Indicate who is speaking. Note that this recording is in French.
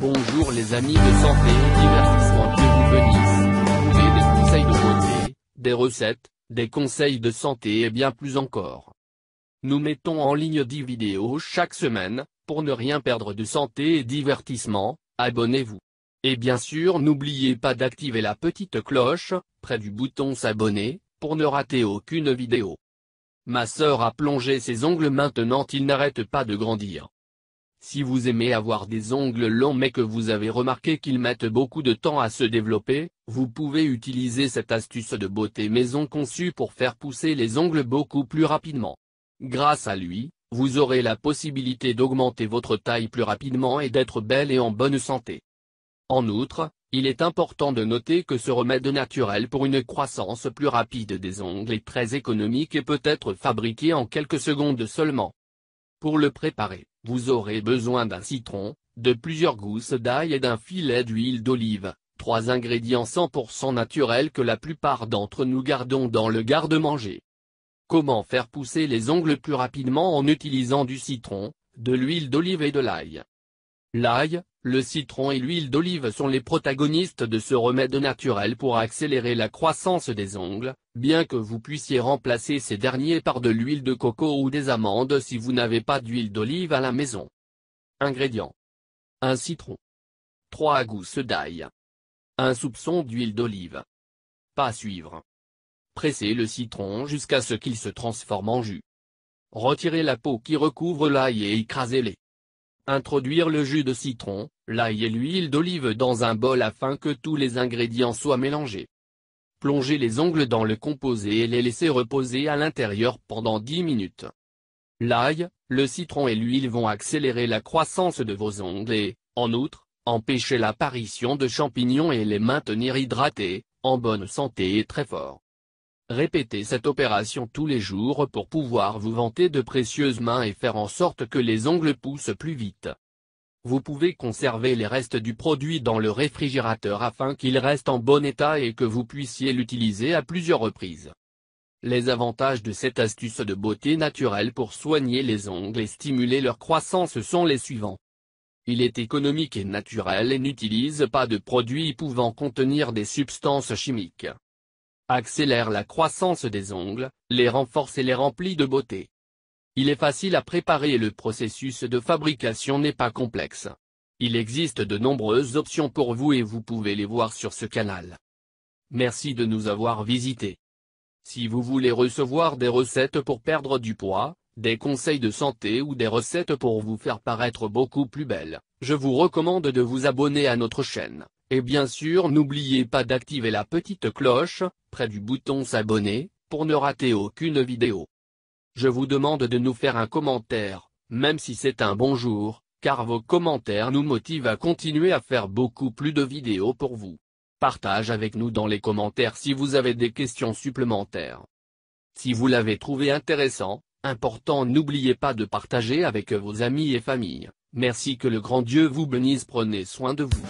Speaker 1: Bonjour les amis de santé et divertissement que vous venissez. Vous des conseils de beauté, des recettes, des conseils de santé et bien plus encore. Nous mettons en ligne 10 vidéos chaque semaine, pour ne rien perdre de santé et divertissement, abonnez-vous. Et bien sûr n'oubliez pas d'activer la petite cloche, près du bouton s'abonner, pour ne rater aucune vidéo. Ma sœur a plongé ses ongles maintenant il n'arrête pas de grandir. Si vous aimez avoir des ongles longs mais que vous avez remarqué qu'ils mettent beaucoup de temps à se développer, vous pouvez utiliser cette astuce de beauté maison conçue pour faire pousser les ongles beaucoup plus rapidement. Grâce à lui, vous aurez la possibilité d'augmenter votre taille plus rapidement et d'être belle et en bonne santé. En outre, il est important de noter que ce remède naturel pour une croissance plus rapide des ongles est très économique et peut être fabriqué en quelques secondes seulement. Pour le préparer, vous aurez besoin d'un citron, de plusieurs gousses d'ail et d'un filet d'huile d'olive, trois ingrédients 100% naturels que la plupart d'entre nous gardons dans le garde-manger. Comment faire pousser les ongles plus rapidement en utilisant du citron, de l'huile d'olive et de l'ail L'ail, le citron et l'huile d'olive sont les protagonistes de ce remède naturel pour accélérer la croissance des ongles, bien que vous puissiez remplacer ces derniers par de l'huile de coco ou des amandes si vous n'avez pas d'huile d'olive à la maison. Ingrédients. Un citron. 3 gousses d'ail. Un soupçon d'huile d'olive. Pas suivre. Pressez le citron jusqu'à ce qu'il se transforme en jus. Retirez la peau qui recouvre l'ail et écrasez-les. Introduire le jus de citron, l'ail et l'huile d'olive dans un bol afin que tous les ingrédients soient mélangés. Plonger les ongles dans le composé et les laisser reposer à l'intérieur pendant 10 minutes. L'ail, le citron et l'huile vont accélérer la croissance de vos ongles et, en outre, empêcher l'apparition de champignons et les maintenir hydratés, en bonne santé et très forts. Répétez cette opération tous les jours pour pouvoir vous vanter de précieuses mains et faire en sorte que les ongles poussent plus vite. Vous pouvez conserver les restes du produit dans le réfrigérateur afin qu'il reste en bon état et que vous puissiez l'utiliser à plusieurs reprises. Les avantages de cette astuce de beauté naturelle pour soigner les ongles et stimuler leur croissance sont les suivants. Il est économique et naturel et n'utilise pas de produits pouvant contenir des substances chimiques accélère la croissance des ongles, les renforce et les remplit de beauté. Il est facile à préparer et le processus de fabrication n'est pas complexe. Il existe de nombreuses options pour vous et vous pouvez les voir sur ce canal. Merci de nous avoir visités. Si vous voulez recevoir des recettes pour perdre du poids, des conseils de santé ou des recettes pour vous faire paraître beaucoup plus belle, je vous recommande de vous abonner à notre chaîne. Et bien sûr n'oubliez pas d'activer la petite cloche, près du bouton s'abonner, pour ne rater aucune vidéo. Je vous demande de nous faire un commentaire, même si c'est un bonjour, car vos commentaires nous motivent à continuer à faire beaucoup plus de vidéos pour vous. Partage avec nous dans les commentaires si vous avez des questions supplémentaires. Si vous l'avez trouvé intéressant, important n'oubliez pas de partager avec vos amis et familles. Merci que le grand Dieu vous bénisse prenez soin de vous.